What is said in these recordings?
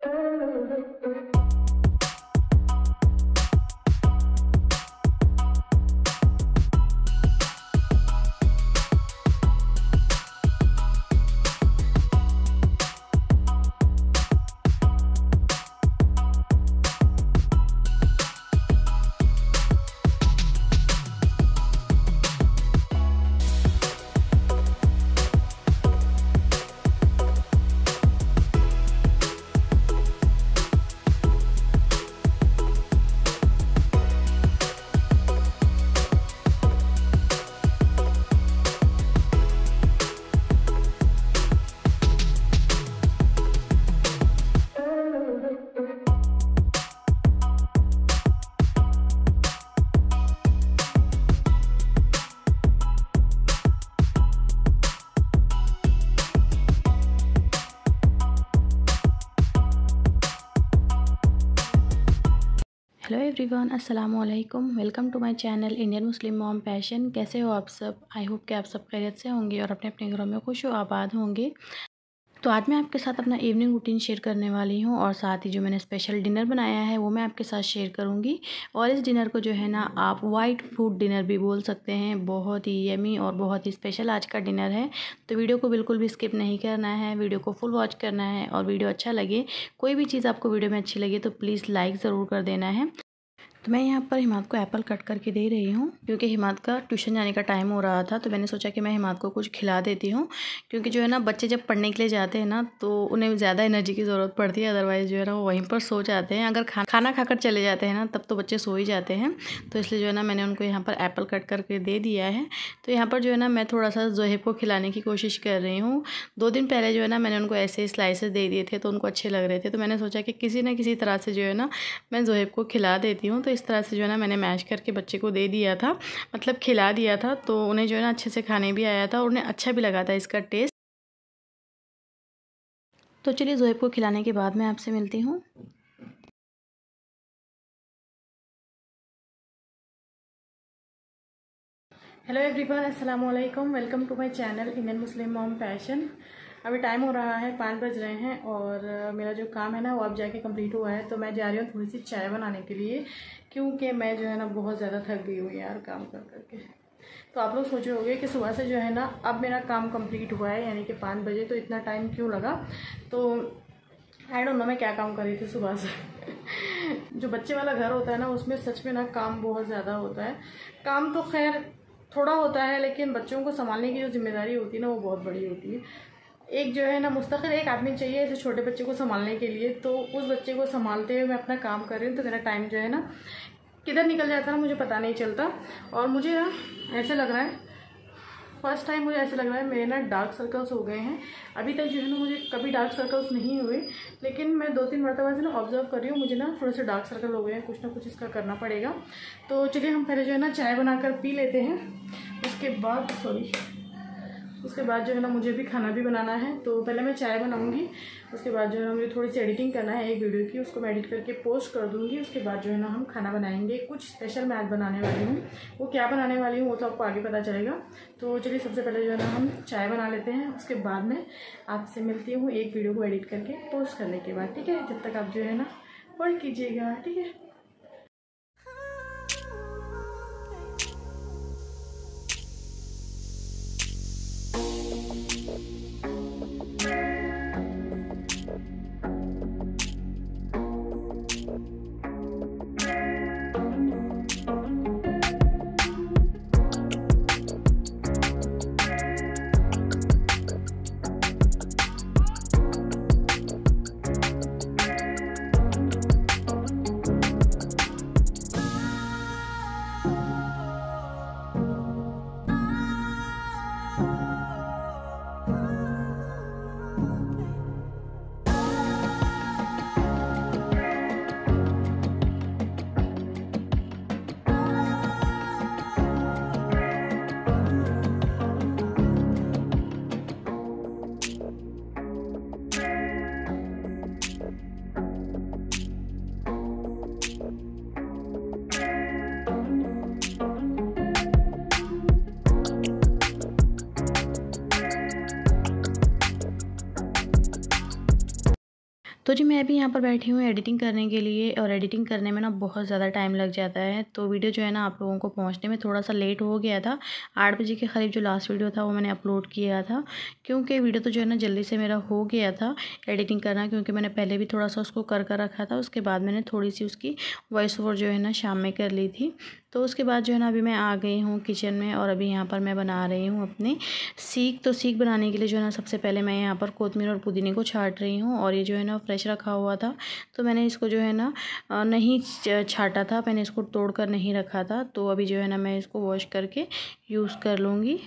Thank you. Everyone अस्सलाम वालेकुम welcome to my channel Indian Muslim mom passion कैसे हो आप सब आई होप कि आप सब खैरियत से होंगे और अपने अपने घरों में खुश हो आबाद होंगे तो आज मैं आपके साथ अपना इवनिंग रूटीन शेयर करने वाली हूँ और साथ ही जो मैंने स्पेशल डिनर बनाया है वो मैं आपके साथ शेयर करूँगी और इस डिनर को जो है ना आप वाइट फूड डिनर भी बोल सकते हैं बहुत ही यमी और बहुत ही स्पेशल आज का डिनर है तो वीडियो को बिल्कुल भी स्किप नहीं करना है वीडियो को फुल वॉच करना है और वीडियो अच्छा लगे कोई भी चीज़ आपको वीडियो में अच्छी लगे तो प्लीज़ लाइक ज़रूर कर देना है तो मैं यहाँ पर हिमाद को एप्पल कट करके दे रही हूँ क्योंकि हिमाद का ट्यूशन जाने का टाइम हो रहा था तो मैंने सोचा कि मैं हिमाद को कुछ खिला देती हूँ क्योंकि जो है ना बच्चे जब पढ़ने के लिए जाते हैं ना तो उन्हें ज़्यादा एनर्जी की ज़रूरत पड़ती है अदरवाइज़ जो है ना वो वहीं पर सो जाते हैं अगर खा खाना खाकर चले जाते हैं ना तब तो बच्चे सो ही जाते हैं तो इसलिए जो है ना मैंने उनको यहाँ पर एप्पल कट करके दे दिया है तो यहाँ पर जो है ना मैं थोड़ा सा जोहेब को खिलाने की कोशिश कर रही हूँ दो दिन पहले जो है ना मैंने उनको ऐसे स्लाइसेस दे दिए थे तो उनको अच्छे लग रहे थे तो मैंने सोचा कि किसी न किसी तरह से जो है ना मैं जोहेब को खिला देती हूँ तो इस तरह से जो है ना मैंने मैश करके बच्चे को दे दिया था मतलब खिला दिया था तो उन्हें जो है ना अच्छे से खाने भी आया था और उन्हें अच्छा भी लगा था इसका टेस्ट तो चलिए जोहेब को खिलाने के बाद मैं आपसे मिलती हूँ हेलो एवरीवन अस्सलाम वालेकुम welcome to my channel Indian Muslim mom fashion अभी टाइम हो रहा है पाँच बज रहे हैं और मेरा जो काम है ना वो अब जाके कंप्लीट हुआ है तो मैं जा रही हूँ थोड़ी सी चाय बनाने के लिए क्योंकि मैं जो है ना बहुत ज़्यादा थक गई हूँ यार काम कर करके तो आप लोग सोचे होंगे कि सुबह से जो है ना अब मेरा काम कंप्लीट हुआ है यानी कि पाँच बजे तो इतना टाइम क्यों लगा तो आई डोंट नो मैं क्या काम कर रही थी सुबह से जो बच्चे वाला घर होता है ना उसमें सच में ना काम बहुत ज़्यादा होता है काम तो खैर थोड़ा होता है लेकिन बच्चों को संभालने की जो जिम्मेदारी होती है ना वो बहुत बड़ी होती है एक जो है ना मुस्तकिल एक आदमी चाहिए ऐसे छोटे बच्चे को संभालने के लिए तो उस बच्चे को संभालते हुए मैं अपना काम कर रही हूँ तो मेरा टाइम जो है ना किधर निकल जाता ना मुझे पता नहीं चलता और मुझे ना ऐसे लग रहा है फर्स्ट टाइम मुझे ऐसा लग रहा है मेरे ना डार्क सर्कल्स हो गए हैं अभी तक जो है ना मुझे कभी डार्क सर्कल्स नहीं हुए लेकिन मैं दो तीन मरतबा से ना ऑब्जर्व कर रही हूँ मुझे ना थोड़े से डार्क सर्कल हो गए हैं कुछ ना कुछ इसका करना पड़ेगा तो चलिए हम पहले जो है ना चाय बनाकर पी लेते हैं उसके बाद सॉरी उसके बाद जो है ना मुझे भी खाना भी बनाना है तो पहले मैं चाय बनाऊँगी उसके बाद जो है ना मुझे थोड़ी सी एडिटिंग करना है एक वीडियो की उसको मैं एडिट करके पोस्ट कर दूँगी उसके बाद जो है ना हम खाना बनाएंगे कुछ स्पेशल मैं आज बनाने वाली हूँ वो क्या बनाने वाली हूँ वो तो आपको आगे पता चलेगा तो चलिए सबसे पहले जो है ना हम चाय बना लेते हैं उसके बाद में आपसे मिलती हूँ एक वीडियो को एडिट करके पोस्ट करने के बाद ठीक है जब तक आप जो है ना होल्ड कीजिएगा ठीक है तो जी मैं भी यहाँ पर बैठी हूँ एडिटिंग करने के लिए और एडिटिंग करने में ना बहुत ज़्यादा टाइम लग जाता है तो वीडियो जो है ना आप लोगों को पहुँचने में थोड़ा सा लेट हो गया था आठ बजे के करीब जो लास्ट वीडियो था वो मैंने अपलोड किया था क्योंकि वीडियो तो जो है ना जल्दी से मेरा हो गया था एडिटिंग करना क्योंकि मैंने पहले भी थोड़ा सा उसको कर कर रखा था उसके बाद मैंने थोड़ी सी उसकी वॉइस ओवर जो है ना शाम में कर ली थी तो उसके बाद जो है ना अभी मैं आ गई हूँ किचन में और अभी यहाँ पर मैं बना रही हूँ अपने सीख तो सीख बनाने के लिए जो है ना सबसे पहले मैं यहाँ पर कोतमीर और पुदीने को छाट रही हूँ और ये जो है ना फ्रेश रखा हुआ था तो मैंने इसको जो है ना नहीं छाटा था मैंने इसको तोड़ कर नहीं रखा था तो अभी जो है ना मैं इसको वॉश करके यूज़ कर लूँगी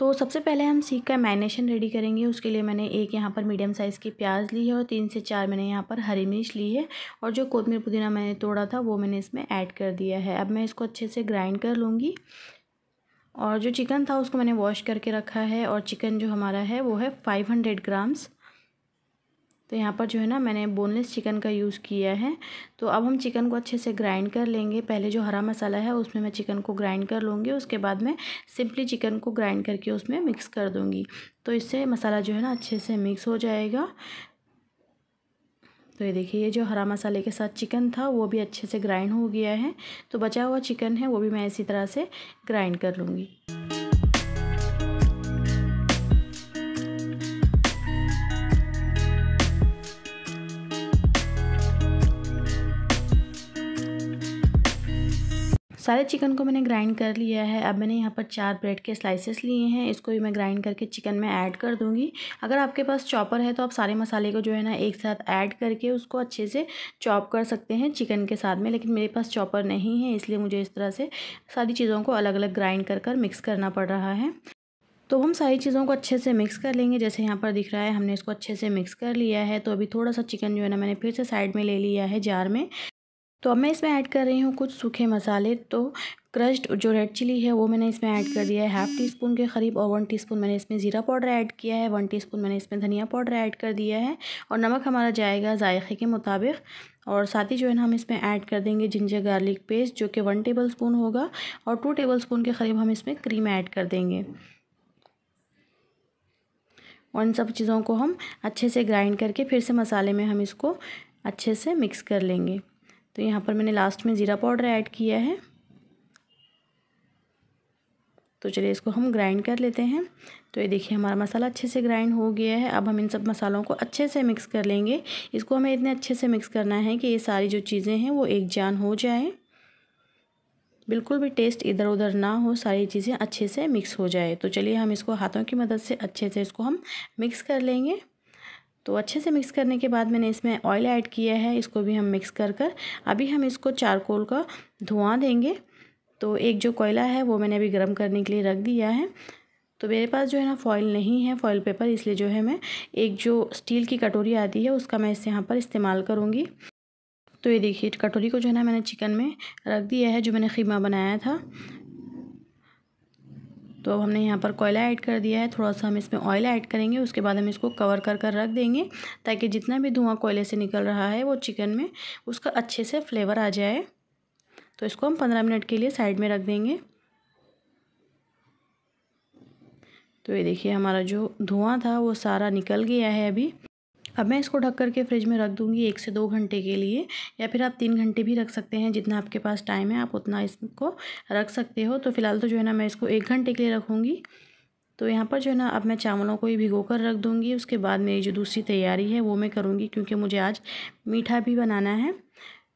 तो सबसे पहले हम सीख का मैरिनेशन रेडी करेंगे उसके लिए मैंने एक यहाँ पर मीडियम साइज़ की प्याज ली है और तीन से चार मैंने यहाँ पर हरी मिर्च ली है और जो कोतमीर पुदीना मैंने तोड़ा था वो मैंने इसमें ऐड कर दिया है अब मैं इसको अच्छे से ग्राइंड कर लूँगी और जो चिकन था उसको मैंने वॉश करके रखा है और चिकन जो हमारा है वो है फाइव हंड्रेड ग्राम्स तो यहाँ पर जो है ना मैंने बोनलेस चिकन का यूज़ किया है तो अब हम चिकन को अच्छे से ग्राइंड कर लेंगे पहले जो हरा मसाला है उसमें मैं चिकन को ग्राइंड कर लूँगी उसके बाद मैं सिंपली चिकन को ग्राइंड करके उसमें मिक्स कर दूँगी तो इससे मसाला जो है ना अच्छे से मिक्स हो जाएगा तो ये देखिए ये जो हरा मसाले के साथ चिकन था वो भी अच्छे से ग्राइंड हो गया है तो बचा हुआ चिकन है वो भी मैं इसी तरह से ग्राइंड कर लूँगी सारे चिकन को मैंने ग्राइंड कर लिया है अब मैंने यहाँ पर चार ब्रेड के स्लाइसेस लिए हैं इसको भी मैं ग्राइंड करके चिकन में ऐड कर दूँगी अगर आपके पास चॉपर है तो आप सारे मसाले को जो है ना एक साथ ऐड करके उसको अच्छे से चॉप कर सकते हैं चिकन के साथ में लेकिन मेरे पास चॉपर नहीं है इसलिए मुझे इस तरह से सारी चीज़ों को अलग अलग ग्राइंड कर कर मिक्स करना पड़ रहा है तो हम सारी चीज़ों को अच्छे से मिक्स कर लेंगे जैसे यहाँ पर दिख रहा है हमने इसको अच्छे से मिक्स कर लिया है तो अभी थोड़ा सा चिकन जो है ना मैंने फिर से साइड में ले लिया है जार में तो अब मैं इसमें ऐड कर रही हूँ कुछ सूखे मसाले तो क्रश्ड जो रेड चिली है वो मैंने इसमें ऐड कर दिया है हाफ़ टी स्पून के करीब और वन टीस्पून मैंने इसमें ज़ीरा पाउडर ऐड किया है वन टीस्पून मैंने इसमें धनिया पाउडर ऐड कर दिया है और नमक हमारा जाएगा जायके के मुताबिक और साथ ही जो है ना हम इसमें ऐड कर देंगे जिंजर गार्लिक पेस्ट जो कि वन टेबल स्पून होगा और टू टेबल स्पून के करीब हम इसमें क्रीम ऐड कर देंगे और इन सब चीज़ों को हम अच्छे से ग्राइंड करके फिर से मसाले में हम इसको अच्छे से मिक्स कर लेंगे तो यहाँ पर मैंने लास्ट में ज़ीरा पाउडर ऐड किया है तो चलिए इसको हम ग्राइंड कर लेते हैं तो ये देखिए हमारा मसाला अच्छे से ग्राइंड हो गया है अब हम इन सब मसालों को अच्छे से मिक्स कर लेंगे इसको हमें इतने अच्छे से मिक्स करना है कि ये सारी जो चीज़ें हैं वो एक जान हो जाए बिल्कुल भी टेस्ट इधर उधर ना हो सारी चीज़ें अच्छे से मिक्स हो जाए तो चलिए हम इसको हाथों की मदद से अच्छे से इसको हम मिक्स कर लेंगे तो अच्छे से मिक्स करने के बाद मैंने इसमें ऑयल ऐड किया है इसको भी हम मिक्स कर कर अभी हम इसको चारकोल का धुआं देंगे तो एक जो कोयला है वो मैंने अभी गर्म करने के लिए रख दिया है तो मेरे पास जो है ना फॉइल नहीं है फॉइल पेपर इसलिए जो है मैं एक जो स्टील की कटोरी आती है उसका मैं इस यहाँ पर इस्तेमाल करूँगी तो ये देखिए कटोरी को जो है ना मैंने चिकन में रख दिया है जो मैंने खीमा बनाया था तो अब हमने यहाँ पर कोयला ऐड कर दिया है थोड़ा सा हम इसमें ऑयल ऐड करेंगे उसके बाद हम इसको कवर कर कर रख देंगे ताकि जितना भी धुआं कोयले से निकल रहा है वो चिकन में उसका अच्छे से फ्लेवर आ जाए तो इसको हम पंद्रह मिनट के लिए साइड में रख देंगे तो ये देखिए हमारा जो धुआं था वो सारा निकल गया है अभी अब मैं इसको ढक करके फ्रिज में रख दूँगी एक से दो घंटे के लिए या फिर आप तीन घंटे भी रख सकते हैं जितना आपके पास टाइम है आप उतना इसको रख सकते हो तो फ़िलहाल तो जो है ना मैं इसको एक घंटे के लिए रखूँगी तो यहाँ पर जो है ना अब मैं चावलों को ही भिगो कर रख दूँगी उसके बाद मेरी जो दूसरी तैयारी है वो मैं करूँगी क्योंकि मुझे आज मीठा भी बनाना है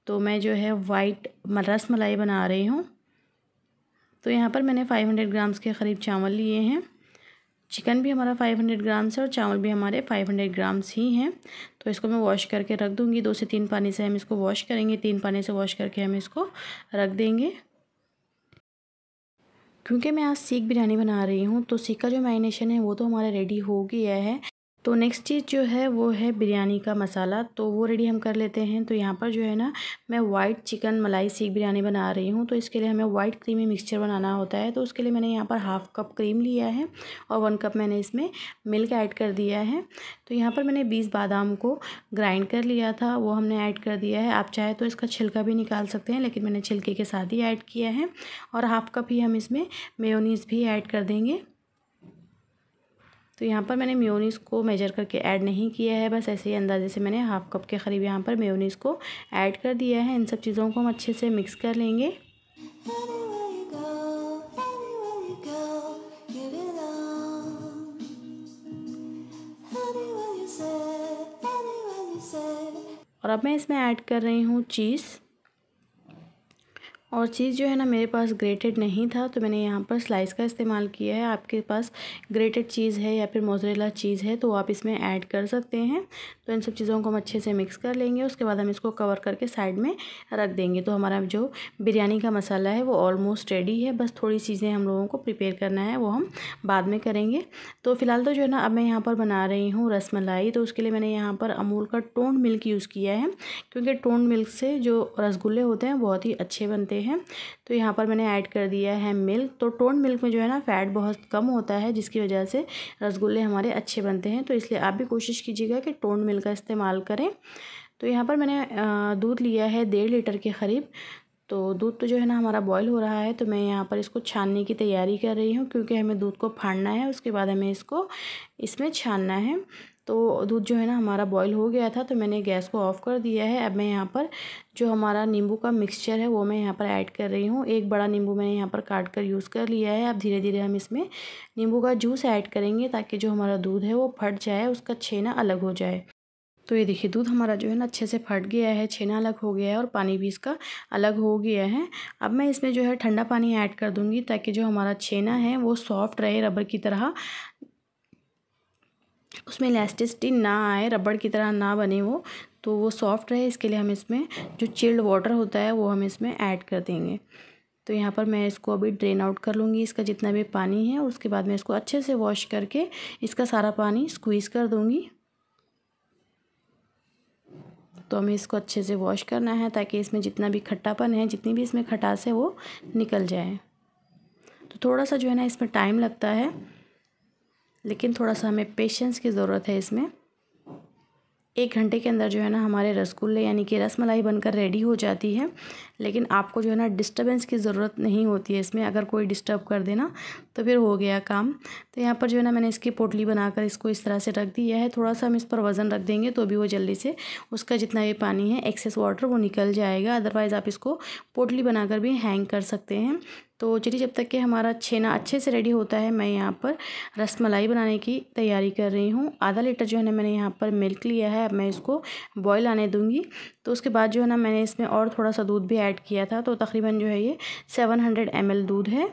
तो मैं जो है वाइट रस मलाई बना रही हूँ तो यहाँ पर मैंने 500 ग्राम्स के करीब चावल लिए हैं चिकन भी हमारा 500 ग्राम्स है और चावल भी हमारे 500 ग्राम्स ही हैं तो इसको मैं वॉश करके रख दूँगी दो से तीन पानी से हम इसको वॉश करेंगे तीन पानी से वॉश करके हम इसको रख देंगे क्योंकि मैं आज सीख बिरयानी बना रही हूँ तो सीख का जो मैरिनेशन है वो तो हमारा रेडी हो गया है तो नेक्स्ट चीज़ जो है वो है बिरयानी का मसाला तो वो रेडी हम कर लेते हैं तो यहाँ पर जो है ना मैं वाइट चिकन मलाई सीख बिरयानी बना रही हूँ तो इसके लिए हमें वाइट क्रीमी मिक्सचर बनाना होता है तो उसके लिए मैंने यहाँ पर हाफ़ कप क्रीम लिया है और वन कप मैंने इसमें मिल्क ऐड कर दिया है तो यहाँ पर मैंने बीस बादाम को ग्राइंड कर लिया था वो हमने ऐड कर दिया है आप चाहे तो इसका छिलका भी निकाल सकते हैं लेकिन मैंने छिलके के साथ ही ऐड किया है और हाफ़ कप ही हम इसमें मेोनीस भी ऐड कर देंगे तो यहाँ पर मैंने म्योनीस को मेजर करके ऐड नहीं किया है बस ऐसे ही अंदाजे से मैंने हाफ़ कप के करीब यहाँ पर म्योनीस को ऐड कर दिया है इन सब चीज़ों को हम अच्छे से मिक्स कर लेंगे और अब मैं इसमें ऐड कर रही हूँ चीज़ और चीज़ जो है ना मेरे पास ग्रेटेड नहीं था तो मैंने यहाँ पर स्लाइस का इस्तेमाल किया है आपके पास ग्रेटेड चीज़ है या फिर मोजरेला चीज़ है तो आप इसमें ऐड कर सकते हैं तो इन सब चीज़ों को हम अच्छे से मिक्स कर लेंगे उसके बाद हम इसको कवर करके साइड में रख देंगे तो हमारा जो बिरयानी का मसाला है वो ऑलमोस्ट रेडी है बस थोड़ी चीज़ें हम लोगों को प्रिपेयर करना है वो हम बाद में करेंगे तो फ़िलहाल तो जो है ना अब मैं यहाँ पर बना रही हूँ रसमलाई तो उसके लिए मैंने यहाँ पर अमूल का टोंड मिल्क यूज़ किया है क्योंकि टोंड मिल्क से जो रसगुल्ले होते हैं बहुत ही अच्छे बनते हैं हैं तो यहाँ पर मैंने ऐड कर दिया है मिल्क तो टोंड मिल्क में जो है ना फ़ैट बहुत कम होता है जिसकी वजह से रसगुल्ले हमारे अच्छे बनते हैं तो इसलिए आप भी कोशिश कीजिएगा कि टोंड मिल्क का इस्तेमाल करें तो यहाँ पर मैंने दूध लिया है डेढ़ लीटर के करीब तो दूध तो जो है ना हमारा बॉईल हो रहा है तो मैं यहाँ पर इसको छानने की तैयारी कर रही हूँ क्योंकि हमें दूध को फाड़ना है उसके बाद हमें इसको इसमें छानना है तो दूध जो है ना हमारा बॉईल हो गया था तो मैंने गैस को ऑफ़ कर दिया है अब मैं यहाँ पर जो हमारा नींबू का मिक्सचर है वो मैं यहाँ पर ऐड कर रही हूँ एक बड़ा नींबू मैंने यहाँ पर काट कर यूज़ कर लिया है अब धीरे धीरे हम इसमें नींबू का जूस ऐड करेंगे ताकि जो हमारा दूध है वो फट जाए उसका छेना अलग हो जाए तो ये देखिए दूध हमारा जो है ना अच्छे से फट गया है छेना अलग हो गया है और पानी भी इसका अलग हो गया है अब मैं इसमें जो है ठंडा पानी ऐड कर दूंगी ताकि जो हमारा छेना है वो सॉफ्ट रहे रबर की तरह उसमें इलास्टिसिटी ना आए रबड़ की तरह ना बने वो तो वो सॉफ्ट रहे इसके लिए हम इसमें जो चिल्ड वाटर होता है वो हम इसमें ऐड कर देंगे तो यहाँ पर मैं इसको अभी ड्रेन आउट कर लूँगी इसका जितना भी पानी है और उसके बाद मैं इसको अच्छे से वॉश करके इसका सारा पानी स्क्वीज़ कर दूँगी तो हमें इसको अच्छे से वॉश करना है ताकि इसमें जितना भी खट्टापन है जितनी भी इसमें खटास है वो निकल जाए तो थोड़ा सा जो है ना इसमें टाइम लगता है लेकिन थोड़ा सा हमें पेशेंस की ज़रूरत है इसमें एक घंटे के अंदर जो है ना हमारे रसगुल्ले यानी कि रस मलाई बनकर रेडी हो जाती है लेकिन आपको जो है ना डिस्टर्बेंस की ज़रूरत नहीं होती है इसमें अगर कोई डिस्टर्ब कर देना तो फिर हो गया काम तो यहाँ पर जो है ना मैंने इसकी पोटली बनाकर इसको इस तरह से रख दिया है थोड़ा सा हम इस पर वज़न रख देंगे तो भी वो जल्दी से उसका जितना भी पानी है एक्सेस वाटर वो निकल जाएगा अदरवाइज़ आप इसको पोटली बनाकर भी हैंग कर सकते हैं तो चलिए जब तक कि हमारा छेना अच्छे से रेडी होता है मैं यहाँ पर रस मलाई बनाने की तैयारी कर रही हूँ आधा लीटर जो है ना मैंने यहाँ पर मिल्क लिया है अब मैं इसको बॉयल आने दूँगी तो उसके बाद जो है ना मैंने इसमें और थोड़ा सा दूध भी ऐड किया था तो तकरीबन जो है ये सेवन हंड्रेड दूध है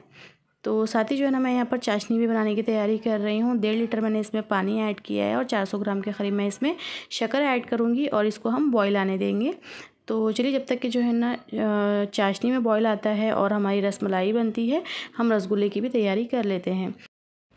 तो साथ ही जो है ना मैं यहाँ पर चाशनी भी बनाने की तैयारी कर रही हूँ डेढ़ लीटर मैंने इसमें पानी ऐड किया है और 400 ग्राम के करीब मैं इसमें शक्कर ऐड करूँगी और इसको हम बॉईल आने देंगे तो चलिए जब तक कि जो है ना चाशनी में बॉयल आता है और हमारी रसमलाई बनती है हम रसगुल्ले की भी तैयारी कर लेते हैं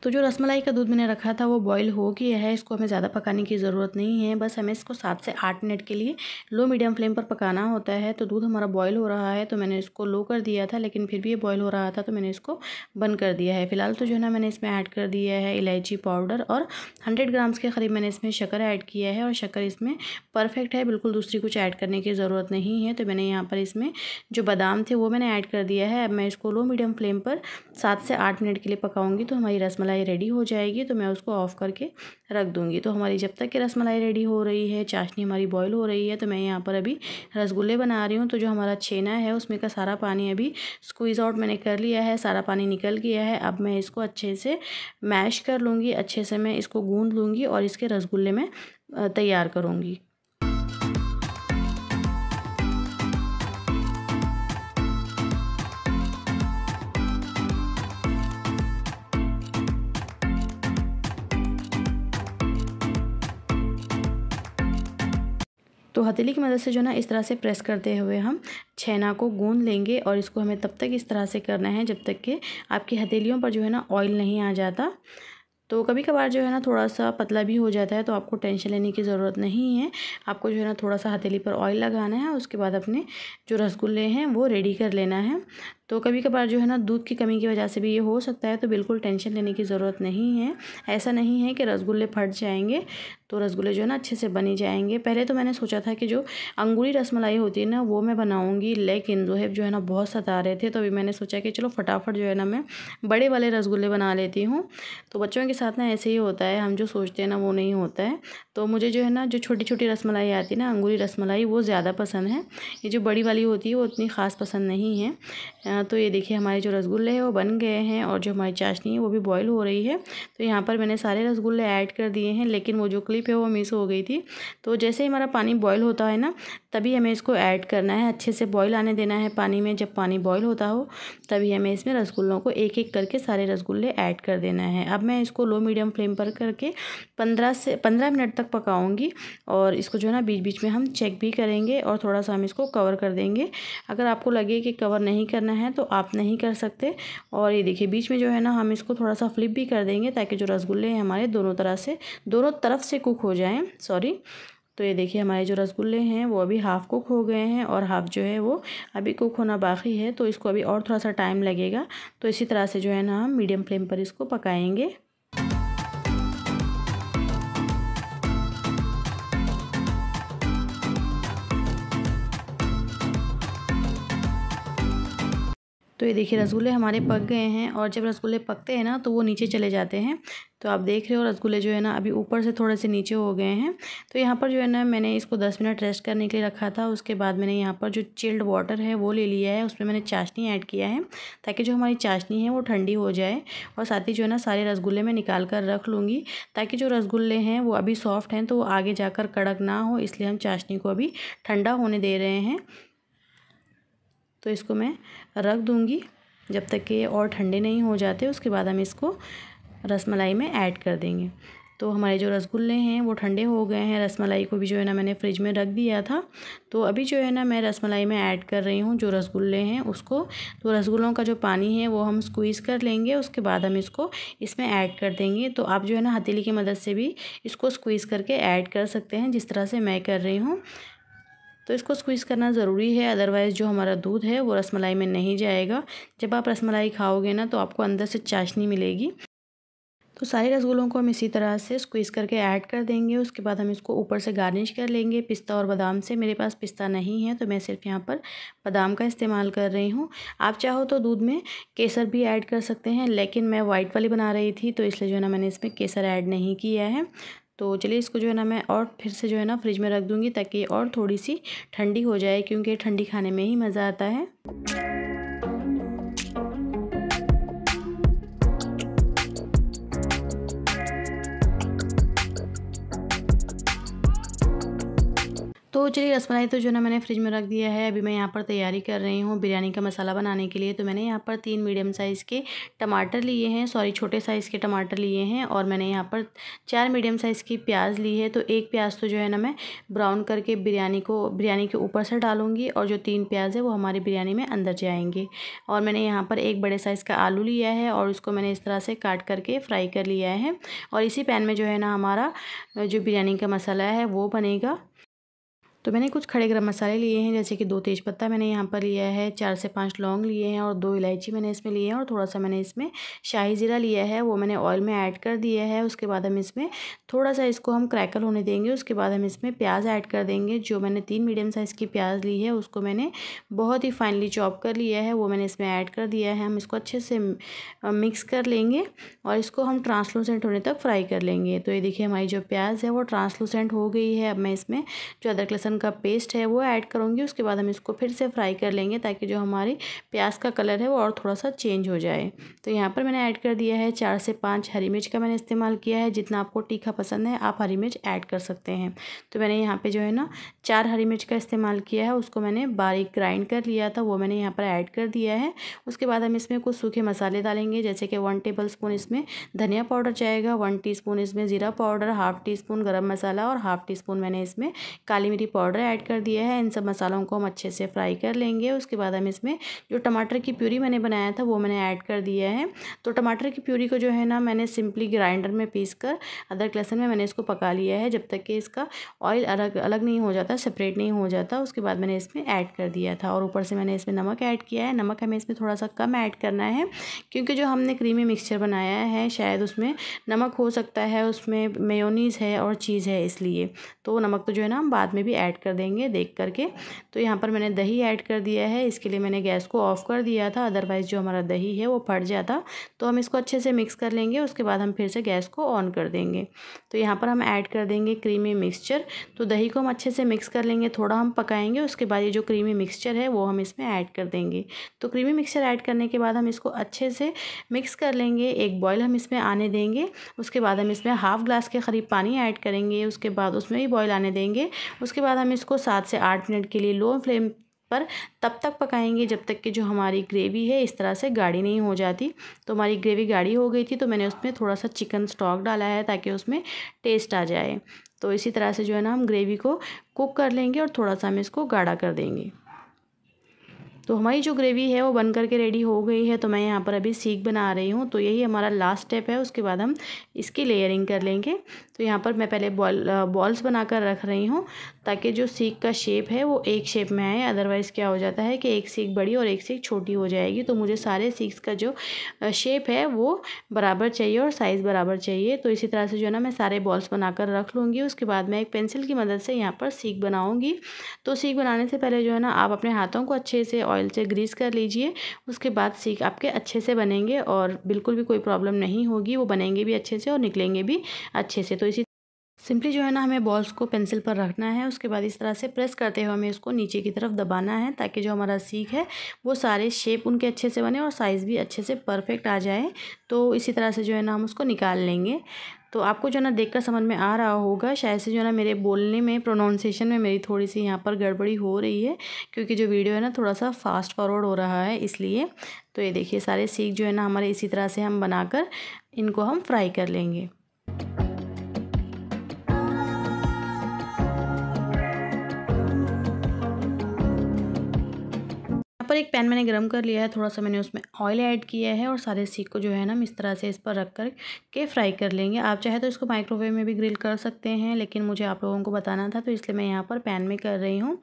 तो जो रसमलाई का दूध मैंने रखा था वो बॉईल हो गया है इसको हमें ज़्यादा पकाने की ज़रूरत नहीं है बस हमें इसको सात से आठ मिनट के लिए लो मीडियम फ्लेम पर पकाना होता है तो दूध हमारा बॉयल हो रहा है तो मैंने इसको लो कर दिया था लेकिन फिर भी ये बॉयल हो रहा था तो मैंने इसको बंद कर दिया है फिलहाल तो जो है ना मैंने इसमें ऐड कर दिया है इलायची पाउडर और हंड्रेड ग्राम्स के करीब मैंने इसमें शक्कर ऐड किया है और शक्कर इसमें परफेक्ट है बिल्कुल दूसरी कुछ ऐड करने की ज़रूरत नहीं है तो मैंने यहाँ पर इसमें जो बादाम थे वो मैंने ऐड कर दिया है अब मैं इसको लो मीडियम फ्लेम पर सात से आठ मिनट के लिए पकाऊँगी तो हमारी रसमलाई मलाई रेडी हो जाएगी तो मैं उसको ऑफ़ करके रख दूँगी तो हमारी जब तक कि रस मलाई रेडी हो रही है चाशनी हमारी बॉयल हो रही है तो मैं यहाँ पर अभी रसगुल्ले बना रही हूँ तो जो हमारा छेना है उसमें का सारा पानी अभी स्क्वीज़ आउट मैंने कर लिया है सारा पानी निकल गया है अब मैं इसको अच्छे से मैश कर लूँगी अच्छे से मैं इसको गूँध लूँगी और इसके रसगुल्ले में तैयार करूँगी तो हथेली की मदद से जो ना इस तरह से प्रेस करते हुए हम छेना को गूंद लेंगे और इसको हमें तब तक इस तरह से करना है जब तक कि आपकी हथेलियों पर जो है ना ऑयल नहीं आ जाता तो कभी कभार जो है ना थोड़ा सा पतला भी हो जाता है तो आपको टेंशन लेने की ज़रूरत नहीं है आपको जो है ना थोड़ा सा हथेली पर ऑयल लगाना है उसके बाद अपने जो रसगुल्ले हैं वो रेडी कर लेना है तो कभी कभार जो है ना दूध की कमी की वजह से भी ये हो सकता है तो बिल्कुल टेंशन लेने की ज़रूरत नहीं है ऐसा नहीं है कि रसगुल्ले फट जाएंगे तो रसगुल्ले जो है ना अच्छे से बन ही जाएंगे पहले तो मैंने सोचा था कि जो अंगूरी रसमलाई होती है ना वो मैं बनाऊँगी लेकिन जोहेब जो है ना बहुत सता रहे थे तो अभी मैंने सोचा कि चलो फटाफट जो है ना मैं बड़े वाले रसगुल्ले बना लेती हूँ तो बच्चों के साथ ना ऐसे ही होता है हम जो सोचते हैं ना वो नहीं होता है तो मुझे जो है ना जो छोटी छोटी रसमलाई आती है ना अंगूरी रसमलाई वो ज़्यादा पसंद है ये जो बड़ी वाली होती है वो उतनी ख़ास पसंद नहीं है तो ये देखिए हमारे जो रसगुल्ले हैं वो बन गए हैं और जो हमारी चाशनी है वो भी बॉयल हो रही है तो यहाँ पर मैंने सारे रसगुल्ले ऐड कर दिए हैं लेकिन वो जो क्लिप है वो मिस हो गई थी तो जैसे ही हमारा पानी बॉयल होता है ना तभी हमें इसको ऐड करना है अच्छे से बॉईल आने देना है पानी में जब पानी बॉईल होता हो तभी हमें इसमें रसगुल्लों को एक एक करके सारे रसगुल्ले ऐड कर देना है अब मैं इसको लो मीडियम फ्लेम पर करके पंद्रह से पंद्रह मिनट तक पकाऊंगी और इसको जो है ना बीच बीच में हम चेक भी करेंगे और थोड़ा सा हम इसको कवर कर देंगे अगर आपको लगे कि कवर नहीं करना है तो आप नहीं कर सकते और ये देखिए बीच में जो है ना हम इसको थोड़ा सा फ्लिप भी कर देंगे ताकि जो रसगुल्ले हैं हमारे दोनों तरह से दोनों तरफ से कुक हो जाएँ सॉरी तो ये देखिए हमारे जो रसगुल्ले हैं वो अभी हाफ़ कुक हो गए हैं और हाफ़ जो है वो अभी कुक होना बाकी है तो इसको अभी और थोड़ा सा टाइम लगेगा तो इसी तरह से जो है ना हम मीडियम फ्लेम पर इसको पकाएंगे तो ये देखिए हम्म। रसगुल्ले हमारे पक गए हैं और जब रसगुल्ले पकते हैं ना तो वो नीचे चले जाते हैं तो आप देख रहे हो रसगुल्ले जो है ना अभी ऊपर से थोड़े से नीचे हो गए हैं तो यहाँ पर जो है ना मैंने इसको दस मिनट रेस्ट करने के लिए रखा था उसके बाद मैंने यहाँ पर जो चिल्ड वाटर है वो ले लिया है उसमें मैंने चाशनी ऐड किया है ताकि जो हमारी चाशनी है वो ठंडी हो जाए और साथ ही जो है ना सारे रसगुल्ले मैं निकाल कर रख लूँगी ताकि जो रसगुल्ले हैं वो अभी सॉफ्ट हैं तो वो आगे जाकर कड़क ना हो इसलिए हम चाशनी को अभी ठंडा होने दे रहे हैं तो इसको मैं रख दूँगी जब तक कि और ठंडे नहीं हो जाते उसके बाद हम इसको रसमलाई में ऐड कर देंगे तो हमारे जो रसगुल्ले हैं वो ठंडे हो गए हैं रसमलाई को भी जो है ना मैंने फ्रिज में रख दिया था तो अभी जो है ना मैं रसमलाई में ऐड कर रही हूँ जो रसगुल्ले हैं उसको तो रसगुल्लों का जो पानी है वो हम स्क्वीज़ कर लेंगे उसके बाद हम इसको इसमें ऐड कर देंगे तो आप जो है ना हथेली की मदद से भी इसको स्क्वीज़ करके ऐड कर सकते हैं जिस तरह से मैं कर रही हूँ तो इसको स्क्वीज़ करना ज़रूरी है अदरवाइज़ जो हमारा दूध है वो रसमलाई में नहीं जाएगा जब आप रसमलाई खाओगे ना तो आपको अंदर से चाशनी मिलेगी तो सारे रसगुल्लों को हम इसी तरह से स्क्वीज़ करके ऐड कर देंगे उसके बाद हम इसको ऊपर से गार्निश कर लेंगे पिस्ता और बादाम से मेरे पास पिस्ता नहीं है तो मैं सिर्फ यहाँ पर बादाम का इस्तेमाल कर रही हूँ आप चाहो तो दूध में केसर भी ऐड कर सकते हैं लेकिन मैं वाइट वाली बना रही थी तो इसलिए जो है ना मैंने इसमें केसर ऐड नहीं किया है तो चलिए इसको जो है ना मैं और फिर से जो है ना फ्रिज में रख दूँगी ताकि और थोड़ी सी ठंडी हो जाए क्योंकि ठंडी खाने में ही मज़ा आता है तो चलिए रसमलाई तो जो ना मैंने फ्रिज में रख दिया है अभी मैं यहाँ पर तैयारी कर रही हूँ बिरयानी का मसाला बनाने के लिए तो मैंने यहाँ पर तीन मीडियम साइज़ के टमाटर लिए हैं सॉरी छोटे साइज़ के टमाटर लिए हैं और मैंने यहाँ पर चार मीडियम साइज़ की प्याज ली है तो एक प्याज तो जो है ना मैं ब्राउन करके बिरयानी को बिरयानी के ऊपर से डालूंगी और जो तीन प्याज है वो हमारी बिरयानी में अंदर जाएंगे और मैंने यहाँ पर एक बड़े साइज़ का आलू लिया है और उसको मैंने इस तरह से काट करके फ्राई कर लिया है और इसी पैन में जो है ना हमारा जो बिरयानी का मसाला है वो बनेगा तो मैंने कुछ खड़े गर्म मसाले लिए हैं जैसे कि दो तेज़पत्ता मैंने यहाँ पर लिया है चार से पाँच लौंग लिए हैं और दो इलायची मैंने इसमें लिए हैं और थोड़ा सा मैंने इसमें शाही ज़ीरा लिया है वो मैंने ऑयल में ऐड कर दिया है उसके बाद हम इसमें थोड़ा सा इसको हम क्रैकल होने देंगे उसके बाद हम इसमें प्याज ऐड कर देंगे जो मैंने तीन मीडियम साइज़ की प्याज ली है उसको मैंने बहुत ही फाइनली चॉप कर लिया है वो मैंने इसमें ऐड कर दिया है हम इसको अच्छे से मिक्स कर लेंगे और इसको हम ट्रांसलूसेंट होने तक फ्राई कर लेंगे तो ये देखिए हमारी जो प्याज है वो ट्रांसलूसेंट हो गई है अब मैं इसमें जो अदरक लहसन लहसुन का पेस्ट है वो ऐड करूँगी उसके बाद हम इसको फिर से फ्राई कर लेंगे ताकि जो हमारी प्याज का कलर है वो और थोड़ा सा चेंज हो जाए तो यहाँ पर मैंने ऐड कर दिया है चार से पाँच हरी मिर्च का मैंने इस्तेमाल किया है जितना आपको तीखा पसंद है आप हरी मिर्च ऐड कर सकते हैं तो मैंने यहाँ पर जो है ना चार हरी मिर्च का इस्तेमाल किया है उसको मैंने बारीक ग्राइंड कर लिया था वो मैंने यहाँ पर ऐड कर दिया है उसके बाद हम इसमें कुछ सूखे मसाले डालेंगे जैसे कि वन टेबल स्पून इसमें धनिया पाउडर जाएगा वन टी स्पून इसमें ज़ीरा पाउडर हाफ़ टी स्पून गर्म मसाला और हाफ़ टी स्पून मैंने इसमें काली मिरी पाउडर पाउडर ऐड कर दिया है इन सब मसालों को हम अच्छे से फ्राई कर लेंगे उसके बाद हम इसमें जो टमाटर की प्यूरी मैंने बनाया था वो मैंने ऐड कर दिया है तो टमाटर की प्यूरी को जो है ना मैंने सिंपली ग्राइंडर में पीस कर अदरक लहसन में मैंने इसको पका लिया है जब तक कि इसका ऑयल अलग अलग नहीं हो जाता सेपरेट नहीं हो जाता उसके बाद मैंने इसमें ऐड कर दिया था और ऊपर से मैंने इसमें नमक ऐड किया है नमक हमें इसमें थोड़ा सा कम ऐड करना है क्योंकि जो हमने क्रीमी मिक्सचर बनाया है शायद उसमें नमक हो सकता है उसमें मेयोनीज़ है और चीज़ है इसलिए तो नमक तो जो है ना हम बाद में भी ऐड ऐड कर देंगे देख करके तो यहाँ पर मैंने दही ऐड कर दिया है इसके लिए मैंने गैस को ऑफ़ कर दिया था अदरवाइज़ जो हमारा दही है वो फट जाता तो हम इसको अच्छे से मिक्स कर लेंगे उसके बाद हम फिर से गैस को ऑन कर देंगे तो यहाँ पर हम ऐड कर देंगे क्रीमी मिक्सचर तो दही को हम अच्छे से मिक्स कर लेंगे थोड़ा हम पकाएंगे उसके बाद ये जो क्रीमी मिक्सचर है वो हम इसमें ऐड कर देंगे तो क्रीमी मिक्सचर ऐड करने के बाद हम इसको अच्छे से मिक्स कर लेंगे एक बॉयल हम इसमें आने देंगे उसके बाद हम इसमें हाफ़ ग्लास के करीब पानी ऐड करेंगे उसके बाद उसमें भी बॉयल आने देंगे उसके बाद बाद हम इसको सात से आठ मिनट के लिए लो फ्लेम पर तब तक पकाएंगे जब तक कि जो हमारी ग्रेवी है इस तरह से गाढ़ी नहीं हो जाती तो हमारी ग्रेवी गाढ़ी हो गई थी तो मैंने उसमें थोड़ा सा चिकन स्टॉक डाला है ताकि उसमें टेस्ट आ जाए तो इसी तरह से जो है ना हम ग्रेवी को कुक कर लेंगे और थोड़ा सा हम इसको गाढ़ा कर देंगे तो हमारी जो ग्रेवी है वो बन करके रेडी हो गई है तो मैं यहाँ पर अभी सीख बना रही हूँ तो यही हमारा लास्ट स्टेप है उसके बाद हम इसकी लेयरिंग कर लेंगे तो यहाँ पर मैं पहले बॉल बॉल्स बना कर रख रही हूँ ताकि जो सीख का शेप है वो एक शेप में आए अदरवाइज़ क्या हो जाता है कि एक सीख बड़ी और एक सीख छोटी हो जाएगी तो मुझे सारे सीख्स का जो शेप है वो बराबर चाहिए और साइज़ बराबर चाहिए तो इसी तरह से जो है ना मैं सारे बॉल्स बना कर रख लूँगी उसके बाद मैं एक पेंसिल की मदद से यहाँ पर सीख बनाऊँगी तो सीख बनाने से पहले जो है ना आप अपने हाथों को अच्छे से ऑयल से ग्रीस कर लीजिए उसके बाद सीख आपके अच्छे से बनेंगे और बिल्कुल भी कोई प्रॉब्लम नहीं होगी वो बनेंगे भी अच्छे से और निकलेंगे भी अच्छे से तो इसी सिंपली जो है ना हमें बॉल्स को पेंसिल पर रखना है उसके बाद इस तरह से प्रेस करते हुए हमें उसको नीचे की तरफ दबाना है ताकि जो हमारा सीख है वो सारे शेप उनके अच्छे से बने और साइज़ भी अच्छे से परफेक्ट आ जाए तो इसी तरह से जो है ना हम उसको निकाल लेंगे तो आपको जो ना देखकर समझ में आ रहा होगा शायद से जो ना मेरे बोलने में प्रोनाउंसिएशन में मेरी थोड़ी सी यहाँ पर गड़बड़ी हो रही है क्योंकि जो वीडियो है ना थोड़ा सा फास्ट फॉरवर्ड हो रहा है इसलिए तो ये देखिए सारे सीख जो है ना हमारे इसी तरह से हम बनाकर इनको हम फ्राई कर लेंगे पर एक पैन मैंने गर्म कर लिया है थोड़ा सा मैंने उसमें ऑयल ऐड किया है और सारे सीख को जो है ना हम इस तरह से इस पर रख कर के फ्राई कर लेंगे आप चाहे तो इसको माइक्रोवेव में भी ग्रिल कर सकते हैं लेकिन मुझे आप लोगों को बताना था तो इसलिए मैं यहाँ पर पैन में कर रही हूँ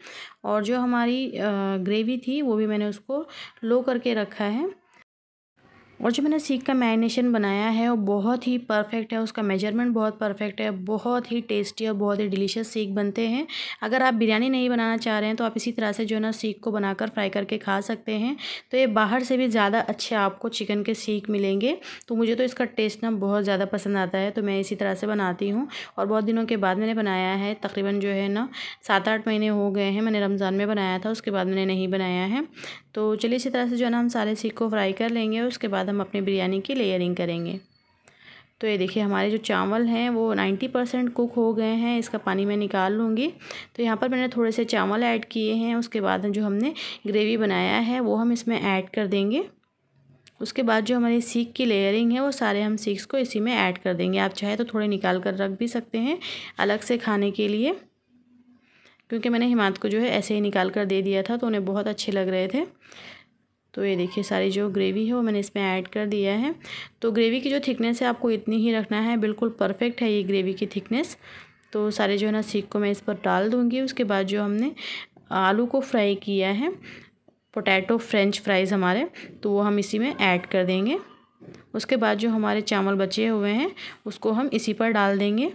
और जो हमारी ग्रेवी थी वो भी मैंने उसको लो करके रखा है और जो मैंने सीख का मैरिनेशन बनाया है वो बहुत ही परफेक्ट है उसका मेजरमेंट बहुत परफेक्ट है बहुत ही टेस्टी और बहुत ही डिलीशियस सीख बनते हैं अगर आप बिरयानी नहीं बनाना चाह रहे हैं तो आप इसी तरह से जो है ना सीख को बनाकर फ्राई करके खा सकते हैं तो ये बाहर से भी ज़्यादा अच्छे आपको चिकन के सीख मिलेंगे तो मुझे तो इसका टेस्ट ना बहुत ज़्यादा पसंद आता है तो मैं इसी तरह से बनाती हूँ और बहुत दिनों के बाद मैंने बनाया है तकरीबन जो है ना सात आठ महीने हो गए हैं मैंने रमज़ान में बनाया था उसके बाद मैंने नहीं बनाया है तो चलिए इसी तरह से जो है ना हम सारे सीख को फ्राई कर लेंगे और उसके बाद हम अपनी बिरयानी की लेयरिंग करेंगे तो ये देखिए हमारे जो चावल हैं वो नाइन्टी परसेंट कुक हो गए हैं इसका पानी मैं निकाल लूँगी तो यहाँ पर मैंने थोड़े से चावल ऐड किए हैं उसके बाद जो हमने ग्रेवी बनाया है वो हम इसमें ऐड कर देंगे उसके बाद जो हमारी सीख की लेयरिंग है वो सारे हम सीख्स को इसी में ऐड कर देंगे आप चाहे तो थोड़े निकाल कर रख भी सकते हैं अलग से खाने के लिए क्योंकि मैंने हिमांत को जो है ऐसे ही निकाल कर दे दिया था तो उन्हें बहुत अच्छे लग रहे थे तो ये देखिए सारी जो ग्रेवी है वो मैंने इसमें ऐड कर दिया है तो ग्रेवी की जो थिकनेस है आपको इतनी ही रखना है बिल्कुल परफेक्ट है ये ग्रेवी की थिकनेस तो सारे जो है ना सीख को मैं इस पर डाल दूँगी उसके बाद जो हमने आलू को फ्राई किया है पोटैटो फ्रेंच फ्राइज़ हमारे तो वो हम इसी में ऐड कर देंगे उसके बाद जो हमारे चावल बचे हुए हैं उसको हम इसी पर डाल देंगे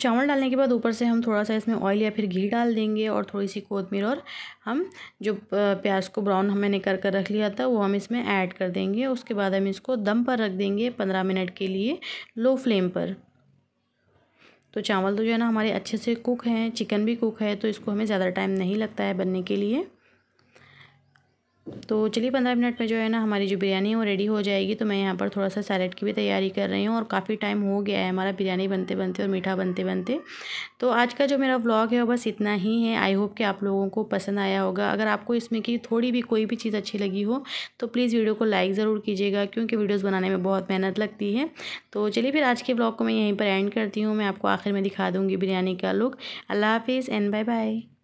चावल डालने के बाद ऊपर से हम थोड़ा सा इसमें ऑयल या फिर घी डाल देंगे और थोड़ी सी कोतमीर और हम जो प्याज को ब्राउन हमें कर कर रख लिया था वो हम इसमें ऐड कर देंगे उसके बाद हम इसको दम पर रख देंगे पंद्रह मिनट के लिए लो फ्लेम पर तो चावल तो जो है ना हमारे अच्छे से कुक हैं चिकन भी कुक है तो इसको हमें ज़्यादा टाइम नहीं लगता है बनने के लिए तो चलिए पंद्रह मिनट में जो है ना हमारी जो बिरयानी है वो रेडी हो जाएगी तो मैं यहाँ पर थोड़ा सा सैलड की भी तैयारी कर रही हूँ और काफ़ी टाइम हो गया है हमारा बिरयानी बनते बनते और मीठा बनते बनते तो आज का जो मेरा व्लॉग है वो बस इतना ही है आई होप कि आप लोगों को पसंद आया होगा अगर आपको इसमें की थोड़ी भी कोई भी चीज़ अच्छी लगी हो तो प्लीज़ वीडियो को लाइक ज़रूर कीजिएगा क्योंकि वीडियोज़ बनाने में बहुत मेहनत लगती है तो चलिए फिर आज के ब्लॉग को मैं यहीं पर एंड करती हूँ मैं आपको आखिर में दिखा दूँगी बिरयानी का लुक अल्लाह हाफिज़ एंड बाय बाय